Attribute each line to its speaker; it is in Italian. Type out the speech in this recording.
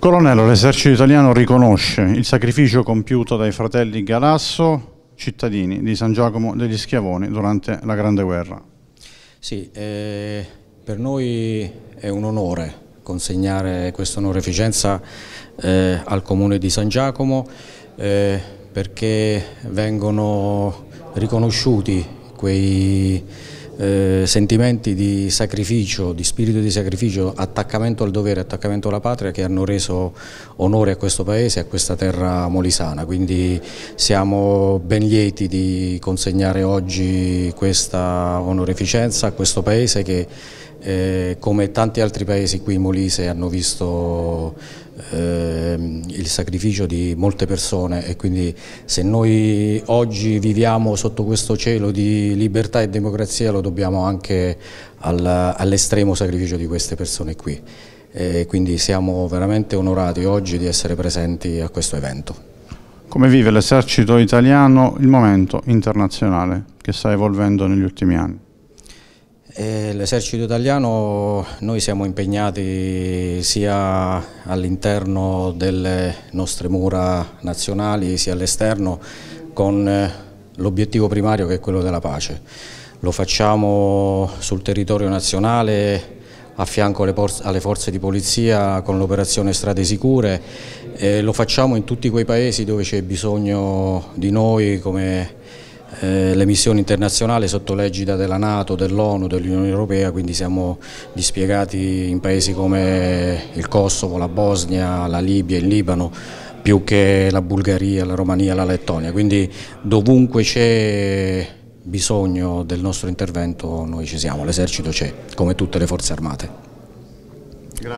Speaker 1: Colonnello, l'esercito italiano riconosce il sacrificio compiuto dai fratelli Galasso, cittadini di San Giacomo degli Schiavoni durante la Grande
Speaker 2: Guerra. Sì, eh, per noi è un onore consegnare questa onoreficenza eh, al comune di San Giacomo eh, perché vengono riconosciuti quei eh, sentimenti di sacrificio, di spirito di sacrificio, attaccamento al dovere, attaccamento alla patria che hanno reso onore a questo paese, e a questa terra molisana. Quindi siamo ben lieti di consegnare oggi questa onoreficenza a questo paese che eh, come tanti altri paesi qui in Molise hanno visto eh, il sacrificio di molte persone e quindi se noi oggi viviamo sotto questo cielo di libertà e democrazia lo dobbiamo anche all'estremo sacrificio di queste persone qui. E eh, quindi siamo veramente onorati oggi di essere presenti a questo evento.
Speaker 1: Come vive l'esercito italiano il momento internazionale che sta evolvendo negli ultimi anni?
Speaker 2: L'esercito italiano, noi siamo impegnati sia all'interno delle nostre mura nazionali sia all'esterno con eh, l'obiettivo primario che è quello della pace. Lo facciamo sul territorio nazionale a fianco alle forze di polizia con l'operazione Strade Sicure, e lo facciamo in tutti quei paesi dove c'è bisogno di noi come eh, le missioni internazionali sotto l'egida della Nato, dell'ONU, dell'Unione Europea, quindi siamo dispiegati in paesi come il Kosovo, la Bosnia, la Libia, il Libano più che la Bulgaria, la Romania, la Lettonia, quindi dovunque c'è bisogno del nostro intervento noi ci siamo, l'esercito c'è, come tutte le forze armate.